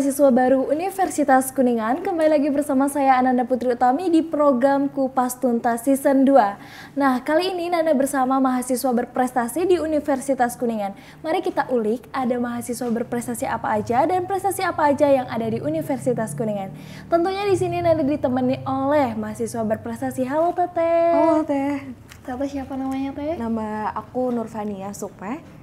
mahasiswa baru Universitas Kuningan. Kembali lagi bersama saya Ananda Putri Utami di program Kupas Tuntas Season 2. Nah, kali ini Nanda bersama mahasiswa berprestasi di Universitas Kuningan. Mari kita ulik ada mahasiswa berprestasi apa aja dan prestasi apa aja yang ada di Universitas Kuningan. Tentunya di sini Nanda ditemani oleh mahasiswa berprestasi. Halo Teteh. Halo Teteh siapa namanya Teh? Nama aku Nurfania Supeh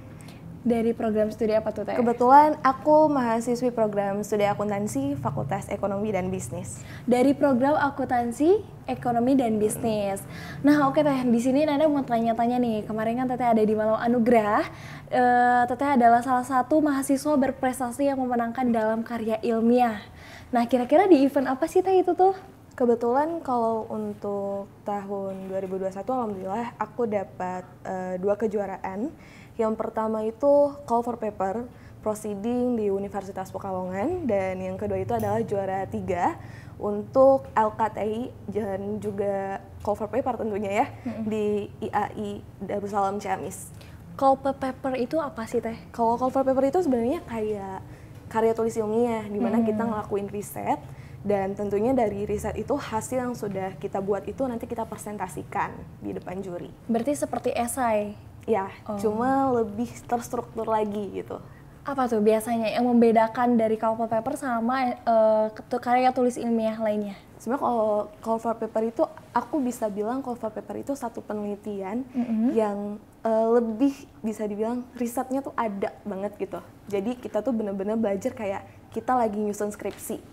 dari program studi apa tuh, Teh? Kebetulan aku mahasiswi program studi akuntansi Fakultas Ekonomi dan Bisnis. Dari program akuntansi ekonomi dan bisnis. Nah, oke okay, Teh, di sini Nanda mau tanya-tanya nih. Kemarin kan Teteh ada di Malam Anugerah. E, teteh adalah salah satu mahasiswa berprestasi yang memenangkan dalam karya ilmiah. Nah, kira-kira di event apa sih Teh itu tuh? Kebetulan kalau untuk tahun 2021 alhamdulillah aku dapat uh, dua kejuaraan yang pertama itu call for paper proceeding di Universitas Pekalongan dan yang kedua itu adalah juara tiga untuk LKTI dan juga cover paper tentunya ya hmm di IAI Darussalam Ciamis. Cover paper itu apa sih teh? Kalau cover paper itu sebenarnya kayak karya tulis ilmiah ya, di mana hmm. kita ngelakuin riset dan tentunya dari riset itu hasil yang sudah kita buat itu nanti kita presentasikan di depan juri. Berarti seperti esai? Ya, oh. cuma lebih terstruktur lagi gitu. Apa tuh biasanya yang membedakan dari cover paper sama uh, karya tulis ilmiah lainnya? Sebenarnya kalau cover paper itu aku bisa bilang cover paper itu satu penelitian mm -hmm. yang uh, lebih bisa dibilang risetnya tuh ada banget gitu. Jadi kita tuh bener-bener belajar kayak kita lagi nyusun skripsi.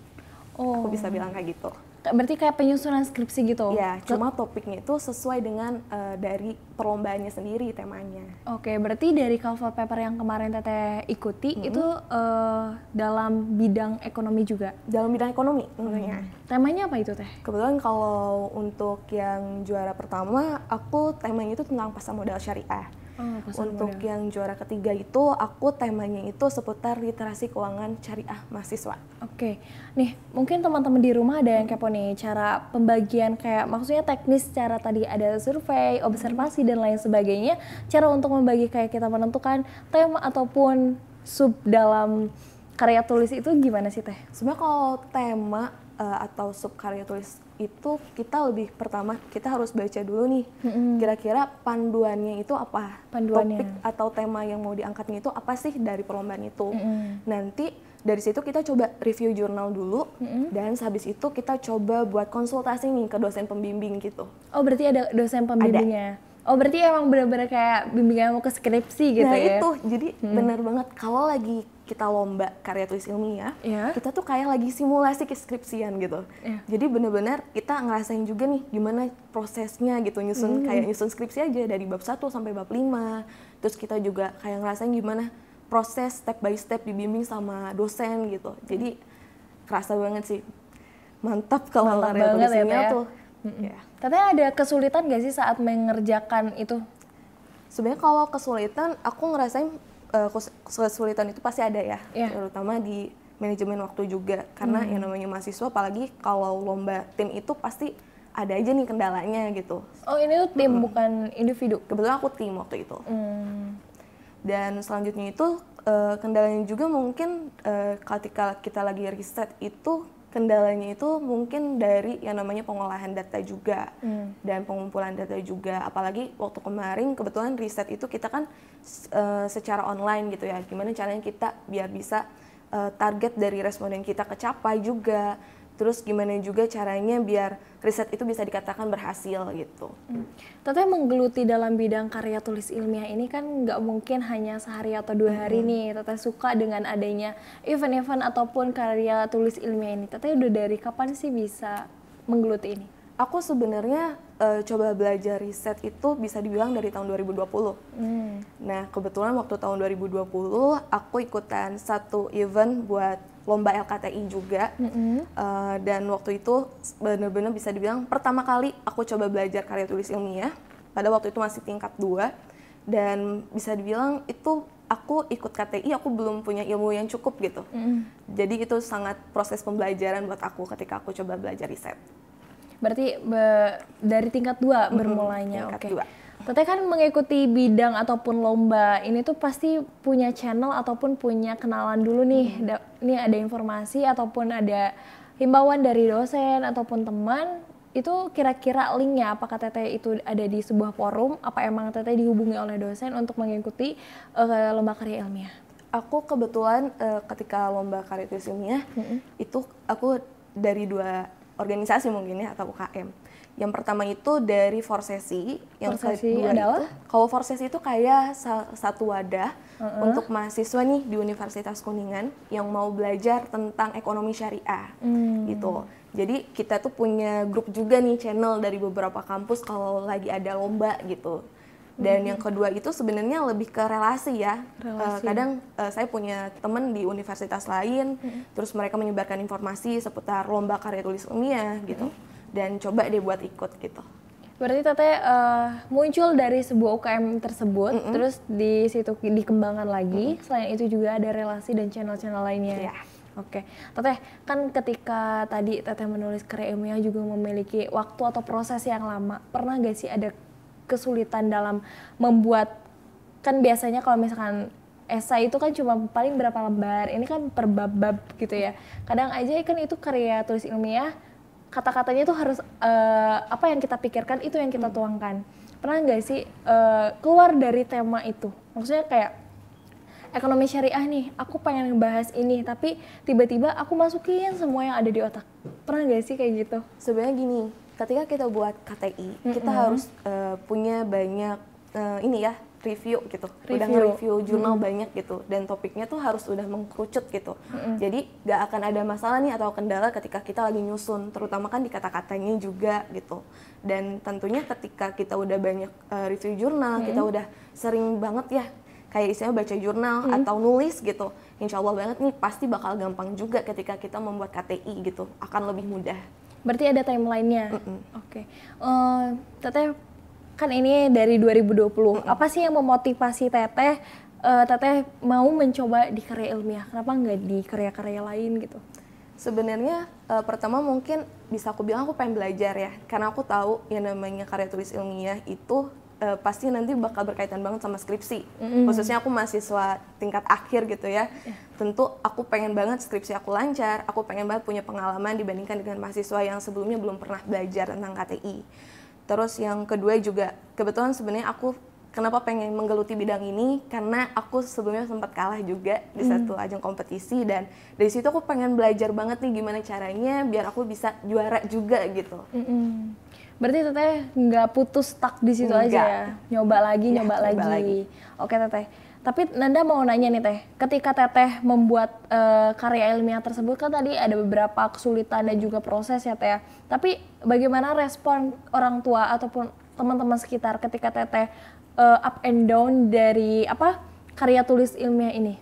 Oh. Aku bisa oh. bilang kayak gitu berarti kayak penyusunan skripsi gitu. Ya, cuma topiknya itu sesuai dengan uh, dari perlombaannya sendiri temanya. Oke, berarti dari cover paper yang kemarin Teteh ikuti mm -hmm. itu uh, dalam bidang ekonomi juga. Dalam bidang ekonomi tentunya. Mm -hmm. Temanya apa itu Teh? Kebetulan kalau untuk yang juara pertama aku temanya itu tentang pasar modal syariah. Oh, Untuk model. yang juara ketiga itu aku temanya itu seputar literasi keuangan syariah mahasiswa. Oke. Okay. Nih, mungkin teman-teman di rumah ada yang kepo nih cara pembagian kayak maksudnya teknis cara tadi ada survei, observasi dan lain sebagainya, cara untuk membagi kayak kita menentukan tema ataupun sub dalam karya tulis itu gimana sih Teh? Sebenarnya kalau tema uh, atau sub karya tulis itu kita lebih pertama kita harus baca dulu nih mm-hmm. kira-kira panduannya itu apa panduannya. topik atau tema yang mau diangkatnya itu apa sih dari perlombaan itu mm-hmm. nanti dari situ kita coba review jurnal dulu mm-hmm. dan habis itu kita coba buat konsultasi nih ke dosen pembimbing gitu oh berarti ada dosen pembimbingnya ada. Oh berarti emang benar-benar kayak bimbingan mau ke skripsi gitu nah, ya? Nah itu, jadi hmm. bener banget kalau lagi kita lomba karya tulis ilmiah, yeah. kita tuh kayak lagi simulasi skripsian gitu. Yeah. Jadi bener-bener kita ngerasain juga nih gimana prosesnya gitu nyusun mm kayak nyusun skripsi aja dari bab 1 sampai bab 5. Terus kita juga kayak ngerasain gimana proses step by step dibimbing sama dosen gitu. Jadi kerasa banget sih. Mantap kalau Mantap karya ya, tulis ilmiah ya, tuh. Mm -hmm. yeah. Katanya ada kesulitan gak sih saat mengerjakan itu? Sebenarnya kalau kesulitan aku ngerasain uh, kesulitan itu pasti ada ya, yeah. terutama di manajemen waktu juga karena hmm. yang namanya mahasiswa apalagi kalau lomba tim itu pasti ada aja nih kendalanya gitu. Oh ini tuh tim hmm. bukan individu. Kebetulan aku tim waktu itu. Hmm. Dan selanjutnya itu uh, kendalanya juga mungkin uh, ketika kita lagi riset itu kendalanya itu mungkin dari yang namanya pengolahan data juga hmm. dan pengumpulan data juga apalagi waktu kemarin kebetulan riset itu kita kan uh, secara online gitu ya gimana caranya kita biar bisa uh, target dari responden kita kecapai juga terus gimana juga caranya biar riset itu bisa dikatakan berhasil gitu. Hmm. menggeluti dalam bidang karya tulis ilmiah ini kan nggak mungkin hanya sehari atau dua hari hmm. nih. Tete suka dengan adanya event-event ataupun karya tulis ilmiah ini. Tete udah dari kapan sih bisa menggeluti ini? aku sebenarnya uh, coba belajar riset itu bisa dibilang dari tahun 2020. Hmm. Nah, kebetulan waktu tahun 2020 aku ikutan satu event buat lomba LKTI juga. Mm -hmm. uh, dan waktu itu benar-benar bisa dibilang pertama kali aku coba belajar karya tulis ilmiah. Pada waktu itu masih tingkat 2 dan bisa dibilang itu aku ikut KTI aku belum punya ilmu yang cukup gitu. Mm. Jadi itu sangat proses pembelajaran buat aku ketika aku coba belajar riset. Berarti be, dari tingkat dua mm-hmm. bermulanya. oke? okay. dua. Teteh kan mengikuti bidang ataupun lomba ini tuh pasti punya channel ataupun punya kenalan dulu nih. Mm-hmm. ini ada informasi ataupun ada himbauan dari dosen ataupun teman itu kira-kira linknya apakah teteh itu ada di sebuah forum apa emang teteh dihubungi oleh dosen untuk mengikuti uh, lomba karya ilmiah? Aku kebetulan uh, ketika lomba karya ilmiah mm-hmm. itu aku dari dua organisasi mungkin ya atau UKM. Yang pertama itu dari forsesi, yang forsesi kedua adalah? itu kalau forsesi itu kayak satu wadah uh-uh. untuk mahasiswa nih di Universitas Kuningan yang mau belajar tentang ekonomi syariah hmm. gitu. Jadi kita tuh punya grup juga nih channel dari beberapa kampus kalau lagi ada lomba gitu. Dan hmm. yang kedua itu sebenarnya lebih ke relasi ya. Eh, relasi. Uh, kadang uh, saya punya temen di universitas lain, hmm. terus mereka menyebarkan informasi seputar lomba karya tulis ilmiah hmm. gitu. Mhm. Dan coba deh buat ikut gitu. Berarti Tete uh, muncul dari sebuah UKM tersebut, mm -hmm. terus di situ dikembangkan lagi. Mm -hmm. Selain itu juga ada relasi dan channel-channel lainnya. Yeah. Oke, okay. Teteh, kan ketika tadi Teteh menulis karya ilmiah juga memiliki waktu atau proses yang lama. Pernah gak sih ada kesulitan dalam membuat kan biasanya kalau misalkan esai itu kan cuma paling berapa lembar ini kan per bab-bab gitu ya kadang aja kan itu karya tulis ilmiah kata-katanya itu harus uh, apa yang kita pikirkan itu yang kita hmm. tuangkan pernah nggak sih uh, keluar dari tema itu maksudnya kayak ekonomi syariah nih aku pengen ngebahas ini tapi tiba-tiba aku masukin semua yang ada di otak pernah nggak sih kayak gitu sebenarnya gini ketika kita buat KTI mm -hmm. kita harus uh, punya banyak uh, ini ya review gitu review. udah nge-review jurnal hmm. banyak gitu dan topiknya tuh harus udah mengkerucut gitu hmm. jadi gak akan ada masalah nih atau kendala ketika kita lagi nyusun terutama kan di kata-katanya juga gitu dan tentunya ketika kita udah banyak uh, review jurnal hmm. kita udah sering banget ya kayak istilahnya baca jurnal hmm. atau nulis gitu insya Allah banget nih pasti bakal gampang juga ketika kita membuat KTI gitu akan lebih mudah berarti ada timelinenya mm -mm. oke okay. uh, eh, teteh kan ini dari 2020. Hmm. Apa sih yang memotivasi Teteh uh, Teteh mau mencoba di karya ilmiah? Kenapa nggak di karya-karya lain gitu? Sebenarnya uh, pertama mungkin bisa aku bilang aku pengen belajar ya, karena aku tahu yang namanya karya tulis ilmiah itu uh, pasti nanti bakal berkaitan banget sama skripsi. Mm-hmm. Khususnya aku mahasiswa tingkat akhir gitu ya. Yeah. Tentu aku pengen banget skripsi aku lancar, aku pengen banget punya pengalaman dibandingkan dengan mahasiswa yang sebelumnya belum pernah belajar tentang KTI Terus yang kedua juga kebetulan sebenarnya aku kenapa pengen menggeluti bidang ini karena aku sebelumnya sempat kalah juga di hmm. satu ajang kompetisi dan dari situ aku pengen belajar banget nih gimana caranya biar aku bisa juara juga gitu. Hmm. Berarti teteh nggak putus stuck di situ aja ya? Nyoba lagi, ya, nyoba, nyoba lagi. lagi. Oke teteh tapi Nanda mau nanya nih Teh, ketika Teteh membuat uh, karya ilmiah tersebut kan tadi ada beberapa kesulitan dan juga proses ya Teh. Ya. Tapi bagaimana respon orang tua ataupun teman-teman sekitar ketika Teteh uh, up and down dari apa karya tulis ilmiah ini?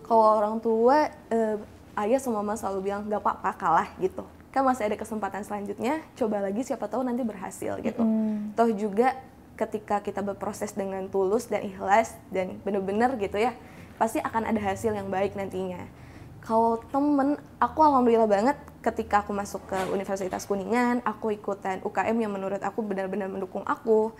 Kalau orang tua uh, ayah sama mama selalu bilang gak apa-apa kalah gitu kan masih ada kesempatan selanjutnya coba lagi siapa tahu nanti berhasil gitu mm. toh juga ketika kita berproses dengan tulus dan ikhlas dan benar-benar gitu ya pasti akan ada hasil yang baik nantinya kalau temen aku alhamdulillah banget ketika aku masuk ke Universitas Kuningan aku ikutan UKM yang menurut aku benar-benar mendukung aku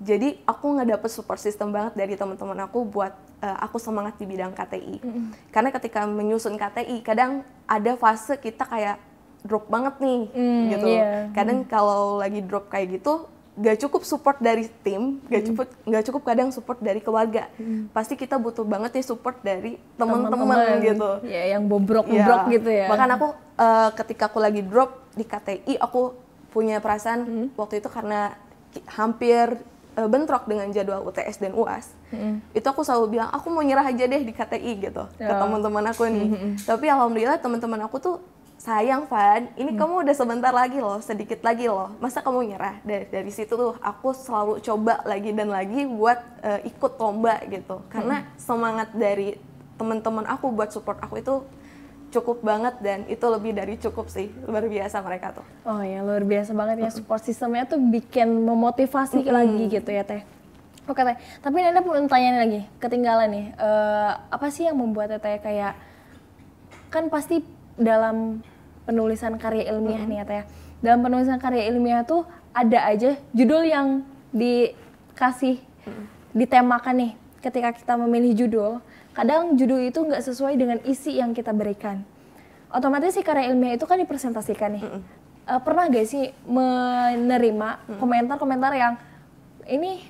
jadi aku nggak dapet support system banget dari teman-teman aku buat uh, aku semangat di bidang KTI mm -hmm. karena ketika menyusun KTI kadang ada fase kita kayak drop banget nih mm, gitu yeah. kadang kalau lagi drop kayak gitu gak cukup support dari tim, gak hmm. cukup gak cukup kadang support dari keluarga. Hmm. Pasti kita butuh banget ya support dari teman-teman gitu. Ya yang bobrok-bobrok ya. gitu ya. Bahkan aku uh, ketika aku lagi drop di KTI aku punya perasaan hmm. waktu itu karena hampir uh, bentrok dengan jadwal UTS dan UAS. Hmm. Itu aku selalu bilang aku mau nyerah aja deh di KTI gitu oh. ke teman-teman aku nih. Hmm. Tapi alhamdulillah teman-teman aku tuh sayang Van, ini hmm. kamu udah sebentar lagi loh, sedikit lagi loh. Masa kamu nyerah? Dari dari situ tuh aku selalu coba lagi dan lagi buat uh, ikut lomba gitu. Karena hmm. semangat dari teman-teman aku buat support aku itu cukup banget dan itu lebih dari cukup sih luar biasa mereka tuh oh ya luar biasa banget ya support sistemnya tuh bikin memotivasi -hmm. lagi gitu ya teh oke teh tapi ada pun tanya lagi ketinggalan nih uh, apa sih yang membuat teh kayak kan pasti dalam penulisan karya ilmiah hmm. nih ya, ya Dalam penulisan karya ilmiah tuh ada aja judul yang dikasih hmm. ditemakan nih. Ketika kita memilih judul, kadang judul itu nggak sesuai dengan isi yang kita berikan. Otomatis si karya ilmiah itu kan dipresentasikan nih. Hmm. Uh, pernah gak sih menerima komentar-komentar yang ini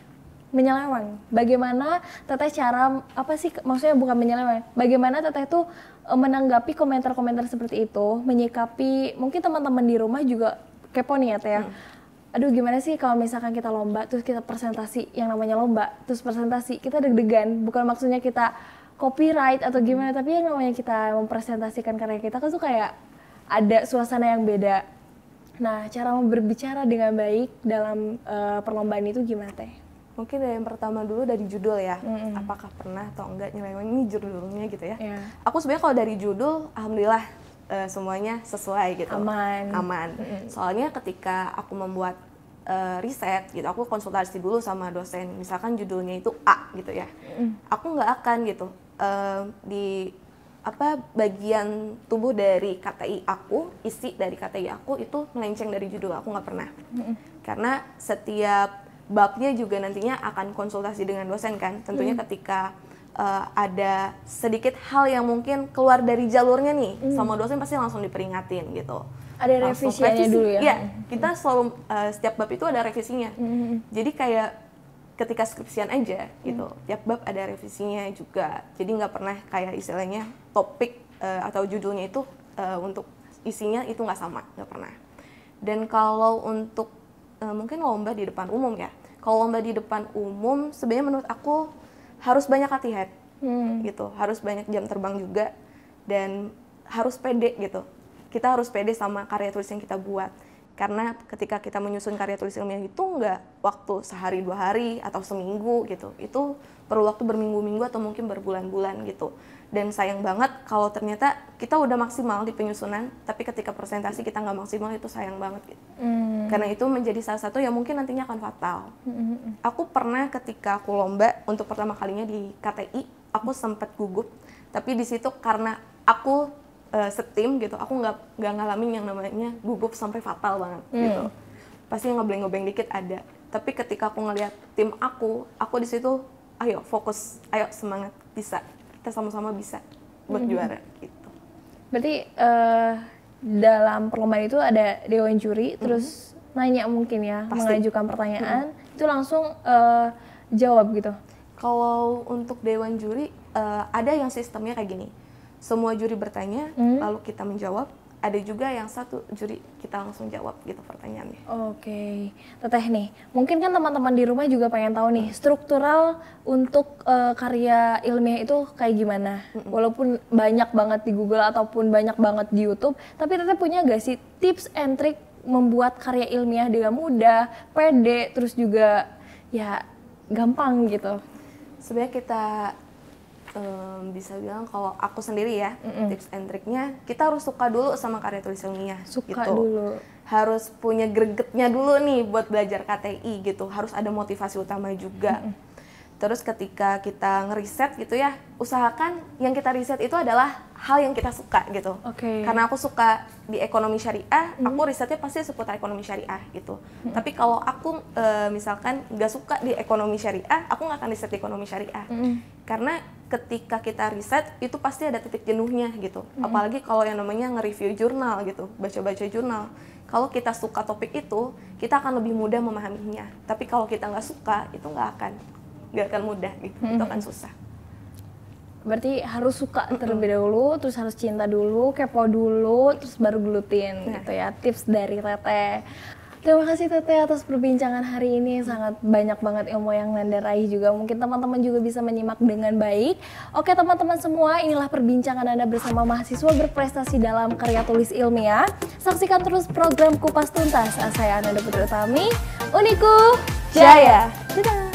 menyeleweng. Bagaimana teteh cara apa sih maksudnya bukan menyeleweng? Bagaimana teteh tuh Eh, menanggapi komentar-komentar seperti itu, menyikapi mungkin teman-teman di rumah juga kepo nih ya Teh ya. Hmm. Aduh gimana sih kalau misalkan kita lomba terus kita presentasi yang namanya lomba, terus presentasi kita deg-degan, bukan maksudnya kita copyright atau gimana, hmm. tapi yang namanya kita mempresentasikan karya kita kan tuh kayak ada suasana yang beda. Nah, cara berbicara dengan baik dalam uh, perlombaan itu gimana Teh? mungkin dari yang pertama dulu dari judul ya mm-hmm. apakah pernah atau enggak ini judulnya gitu ya yeah. aku sebenarnya kalau dari judul alhamdulillah uh, semuanya sesuai gitu aman aman mm-hmm. soalnya ketika aku membuat uh, riset gitu aku konsultasi dulu sama dosen misalkan judulnya itu A gitu ya mm-hmm. aku nggak akan gitu uh, di apa bagian tubuh dari KTI aku isi dari KTI aku itu melenceng dari judul aku nggak pernah mm-hmm. karena setiap babnya juga nantinya akan konsultasi dengan dosen kan tentunya hmm. ketika uh, ada sedikit hal yang mungkin keluar dari jalurnya nih hmm. sama dosen pasti langsung diperingatin gitu ada revisinya revisi. dulu ya, ya kita selalu uh, setiap bab itu ada revisinya hmm. jadi kayak ketika skripsian aja hmm. gitu hmm. tiap bab ada revisinya juga jadi nggak pernah kayak istilahnya topik uh, atau judulnya itu uh, untuk isinya itu nggak sama nggak pernah dan kalau untuk uh, mungkin lomba di depan umum ya kalau lomba di depan umum sebenarnya menurut aku harus banyak latihan hmm. gitu harus banyak jam terbang juga dan harus pede gitu kita harus pede sama karya tulis yang kita buat karena ketika kita menyusun karya tulis ilmiah itu nggak waktu sehari dua hari atau seminggu gitu itu perlu waktu berminggu-minggu atau mungkin berbulan-bulan gitu dan sayang banget kalau ternyata kita udah maksimal di penyusunan tapi ketika presentasi kita nggak maksimal itu sayang banget gitu mm. karena itu menjadi salah satu yang mungkin nantinya akan fatal mm. aku pernah ketika aku lomba untuk pertama kalinya di KTI aku sempat gugup tapi di situ karena aku uh, setim gitu aku nggak nggak ngalamin yang namanya gugup sampai fatal banget hmm. gitu pasti ngebleng-ngebleng dikit ada tapi ketika aku ngeliat tim aku aku di situ ayo fokus ayo semangat bisa kita sama-sama bisa buat hmm. juara gitu berarti uh, dalam perlombaan itu ada dewan juri hmm. terus nanya mungkin ya pasti. mengajukan pertanyaan hmm. itu langsung uh, jawab gitu kalau untuk dewan juri uh, ada yang sistemnya kayak gini semua juri bertanya hmm. lalu kita menjawab ada juga yang satu juri kita langsung jawab gitu pertanyaannya. Oke, okay. Teteh nih, mungkin kan teman-teman di rumah juga pengen tahu nih struktural untuk uh, karya ilmiah itu kayak gimana? Mm-mm. Walaupun banyak banget di Google ataupun banyak banget di YouTube, tapi Teteh punya gak sih tips and trick membuat karya ilmiah dengan mudah, pede, terus juga ya gampang gitu? Sebenarnya kita um, bisa bilang kalau aku sendiri ya mm, mm tips and triknya kita harus suka dulu sama karya tulis ilmiah suka gitu. dulu harus punya gregetnya dulu nih buat belajar KTI gitu harus ada motivasi utama juga mm, -mm. terus ketika kita ngeriset gitu ya usahakan yang kita riset itu adalah hal yang kita suka gitu okay. karena aku suka di ekonomi syariah mm. aku risetnya pasti seputar ekonomi syariah gitu mm. tapi kalau aku e, misalkan nggak suka di ekonomi syariah aku nggak akan riset di ekonomi syariah mm. karena ketika kita riset itu pasti ada titik jenuhnya gitu. hmm Apalagi kalau yang namanya nge-review jurnal gitu, baca-baca jurnal. Kalau kita suka topik itu, kita akan lebih mudah memahaminya. Tapi kalau kita nggak suka, itu nggak akan nggak akan mudah gitu. hmm Itu mm-hmm. akan susah. Berarti harus suka mm-hmm. terlebih dahulu, terus harus cinta dulu, kepo dulu, terus baru gelutin nah. gitu ya. Tips dari Teteh. Terima kasih Tete atas perbincangan hari ini yang sangat banyak banget ilmu yang Nanda raih juga. Mungkin teman-teman juga bisa menyimak dengan baik. Oke teman-teman semua, inilah perbincangan Anda bersama mahasiswa berprestasi dalam karya tulis ilmiah. Saksikan terus program Kupas Tuntas. Saya Ananda Putri Utami, Uniku Jaya. Dadah.